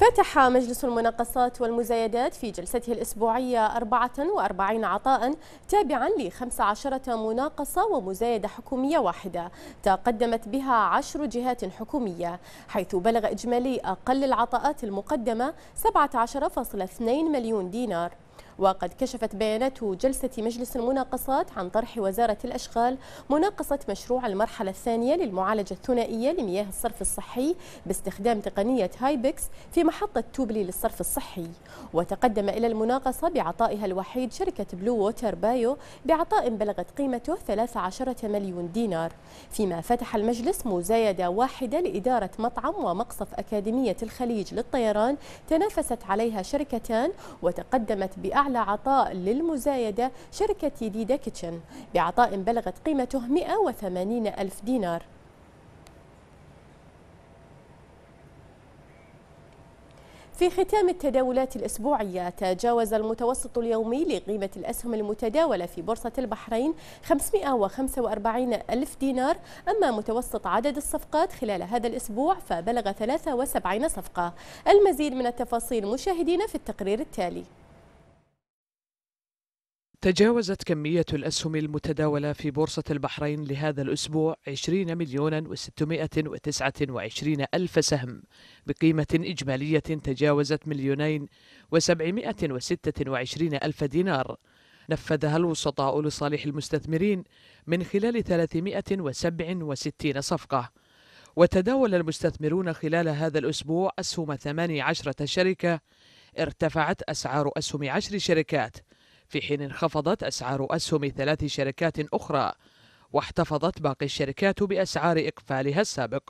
فتح مجلس المناقصات والمزايدات في جلسته الأسبوعية 44 عطاء تابعا ل 15 مناقصة ومزايدة حكومية واحدة تقدمت بها عشر جهات حكومية حيث بلغ إجمالي أقل العطاءات المقدمة 17.2 مليون دينار وقد كشفت بيانات جلسة مجلس المناقصات عن طرح وزارة الأشغال مناقصة مشروع المرحلة الثانية للمعالجة الثنائية لمياه الصرف الصحي باستخدام تقنية هايبكس في محطة توبلي للصرف الصحي وتقدم إلى المناقصة بعطائها الوحيد شركة بلو ووتر بايو بعطاء بلغت قيمته 13 مليون دينار فيما فتح المجلس مزايدة واحدة لإدارة مطعم ومقصف أكاديمية الخليج للطيران تنافست عليها شركتان وتقدمت بأعلى أعلى عطاء للمزايدة شركة ديدا كيتشن بعطاء بلغت قيمته 180 ألف دينار في ختام التداولات الأسبوعية تجاوز المتوسط اليومي لقيمة الأسهم المتداولة في بورصة البحرين 545 ألف دينار أما متوسط عدد الصفقات خلال هذا الأسبوع فبلغ 73 صفقة المزيد من التفاصيل مشاهدينا في التقرير التالي تجاوزت كمية الأسهم المتداولة في بورصة البحرين لهذا الأسبوع 20 مليون و629 ألف سهم بقيمة إجمالية تجاوزت مليونين و726 ألف دينار نفذها الوسطاء لصالح المستثمرين من خلال 367 صفقة وتداول المستثمرون خلال هذا الأسبوع أسهم 18 شركة ارتفعت أسعار أسهم عشر شركات في حين انخفضت أسعار أسهم ثلاث شركات أخرى واحتفظت باقي الشركات بأسعار إقفالها السابق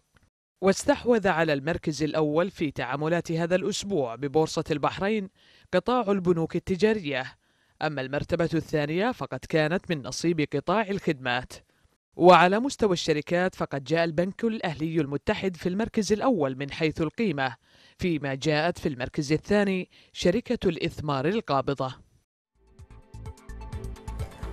واستحوذ على المركز الأول في تعاملات هذا الأسبوع ببورصة البحرين قطاع البنوك التجارية أما المرتبة الثانية فقد كانت من نصيب قطاع الخدمات وعلى مستوى الشركات فقد جاء البنك الأهلي المتحد في المركز الأول من حيث القيمة فيما جاءت في المركز الثاني شركة الإثمار القابضة